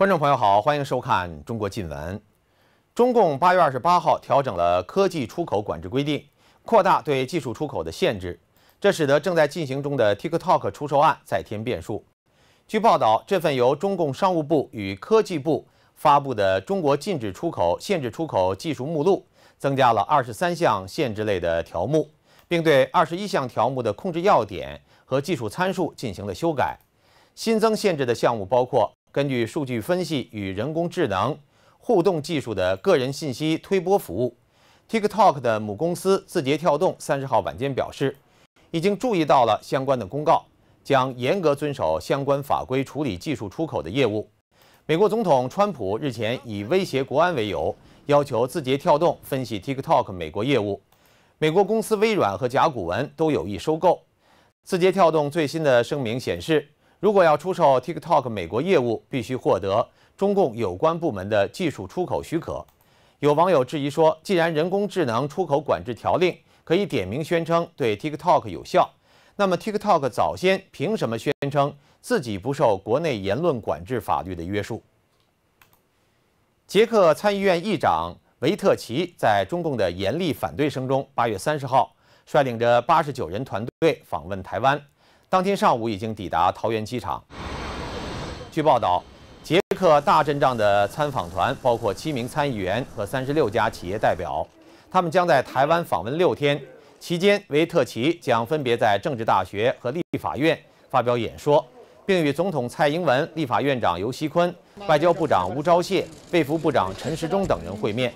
观众朋友好，欢迎收看《中国近闻》。中共八月二十八号调整了科技出口管制规定，扩大对技术出口的限制，这使得正在进行中的 TikTok 出售案再添变数。据报道，这份由中共商务部与科技部发布的《中国禁止出口、限制出口技术目录》，增加了二十三项限制类的条目，并对二十一项条目的控制要点和技术参数进行了修改。新增限制的项目包括。根据数据分析与人工智能互动技术的个人信息推播服务，TikTok 的母公司字节跳动三十号晚间表示，已经注意到了相关的公告，将严格遵守相关法规处理技术出口的业务。美国总统川普日前以威胁国安为由，要求字节跳动分析 TikTok 美国业务。美国公司微软和甲骨文都有意收购。字节跳动最新的声明显示。如果要出售 TikTok 美国业务，必须获得中共有关部门的技术出口许可。有网友质疑说，既然人工智能出口管制条令可以点名宣称对 TikTok 有效，那么 TikTok 早先凭什么宣称自己不受国内言论管制法律的约束？捷克参议院议长维特奇在中共的严厉反对声中，八月三十号率领着八十九人团队访问台湾。当天上午已经抵达桃园机场。据报道，捷克大阵仗的参访团包括七名参议员和三十六家企业代表，他们将在台湾访问六天。期间，维特奇将分别在政治大学和立法院发表演说，并与总统蔡英文、立法院长游锡坤、外交部长吴钊燮、内务部长陈时中等人会面。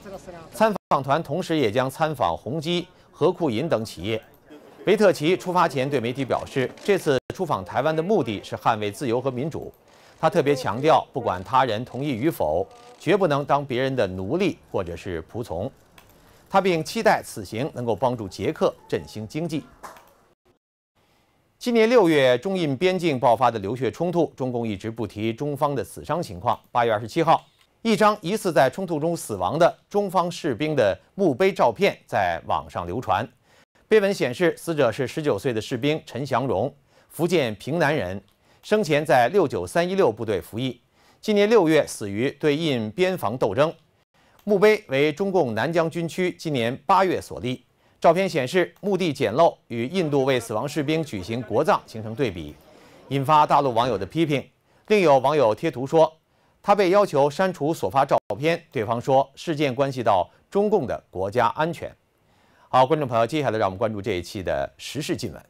参访团同时也将参访宏基、和库银等企业。维特奇出发前对媒体表示，这次出访台湾的目的是捍卫自由和民主。他特别强调，不管他人同意与否，绝不能当别人的奴隶或者是仆从。他并期待此行能够帮助捷克振兴经济。今年六月，中印边境爆发的流血冲突，中共一直不提中方的死伤情况。八月二十七号，一张疑似在冲突中死亡的中方士兵的墓碑照片在网上流传。碑文显示，死者是十九岁的士兵陈祥荣，福建平南人，生前在六九三一六部队服役，今年六月死于对印边防斗争。墓碑为中共南疆军区今年八月所立。照片显示，墓地简陋，与印度为死亡士兵举行国葬形成对比，引发大陆网友的批评。另有网友贴图说，他被要求删除所发照片，对方说事件关系到中共的国家安全。好，观众朋友，接下来让我们关注这一期的时事新闻。